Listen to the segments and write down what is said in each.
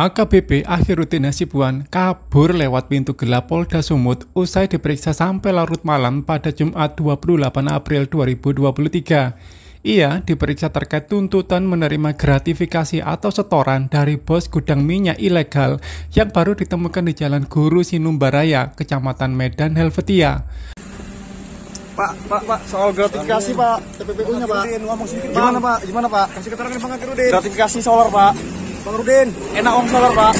HKBP nasib Hasibuan kabur lewat pintu gelap Polda Sumut usai diperiksa sampai larut malam pada Jumat 28 April 2023. Ia diperiksa terkait tuntutan menerima gratifikasi atau setoran dari bos gudang minyak ilegal yang baru ditemukan di Jalan Guru Sinumbaraya, Kecamatan Medan, Helvetia. Pak, Pak, Pak, soal gratifikasi Pak, TPPU-nya Pak. Gimana Pak? Gimana Pak? Kasih keterangan Pak Gratifikasi solar Pak. Bang Rudin, enak om solar pak.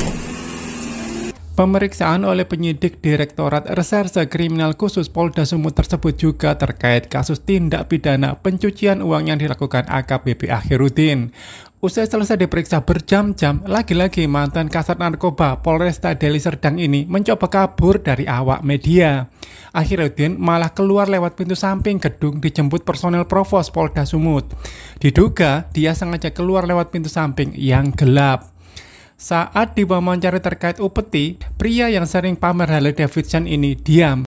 Pemeriksaan oleh penyidik Direktorat Reserse Kriminal Khusus Polda Sumut tersebut juga terkait kasus tindak pidana pencucian uang yang dilakukan AKBP Akhirudin. Usai selesai diperiksa berjam-jam, lagi-lagi mantan kasat narkoba Polresta Deli Serdang ini mencoba kabur dari awak media. Akhiruddin malah keluar lewat pintu samping gedung dijemput personel Provos Polda Sumut. Diduga dia sengaja keluar lewat pintu samping yang gelap. Saat dibawa mencari terkait upeti, pria yang sering pamer Harley Davidson ini diam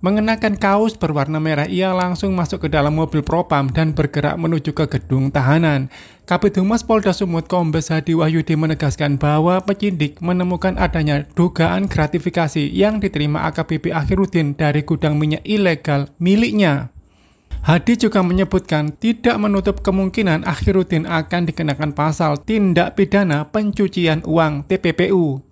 Mengenakan kaos berwarna merah, ia langsung masuk ke dalam mobil propam dan bergerak menuju ke gedung tahanan. Kabit Humas Polda Sumut Kombes Hadi Wahyudi menegaskan bahwa penyidik menemukan adanya dugaan gratifikasi yang diterima AKBP Akhirudin dari gudang minyak ilegal miliknya. Hadi juga menyebutkan tidak menutup kemungkinan Akhirudin akan dikenakan pasal tindak pidana pencucian uang TPPU.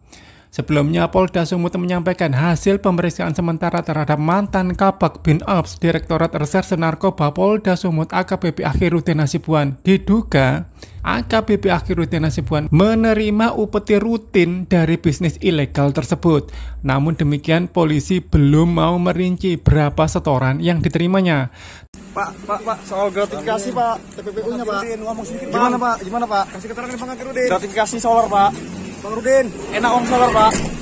Sebelumnya, Polda Sumut menyampaikan hasil pemeriksaan sementara terhadap mantan Kapak Bin Ops Direktorat Reserse Narkoba Polda Sumut AKBP Akhirudin Nasibuan diduga AKBP Akhirudin Nasibuan menerima upeti rutin dari bisnis ilegal tersebut. Namun demikian, polisi belum mau merinci berapa setoran yang diterimanya. Pak, Pak, Pak, soal gratifikasi Pak, TPPU-nya Pak. Gimana Pak? Gimana Pak? Kasih keterangan Bang Akhirudin. Gratifikasi solar Pak. Bang Rudin, enak om solar pak.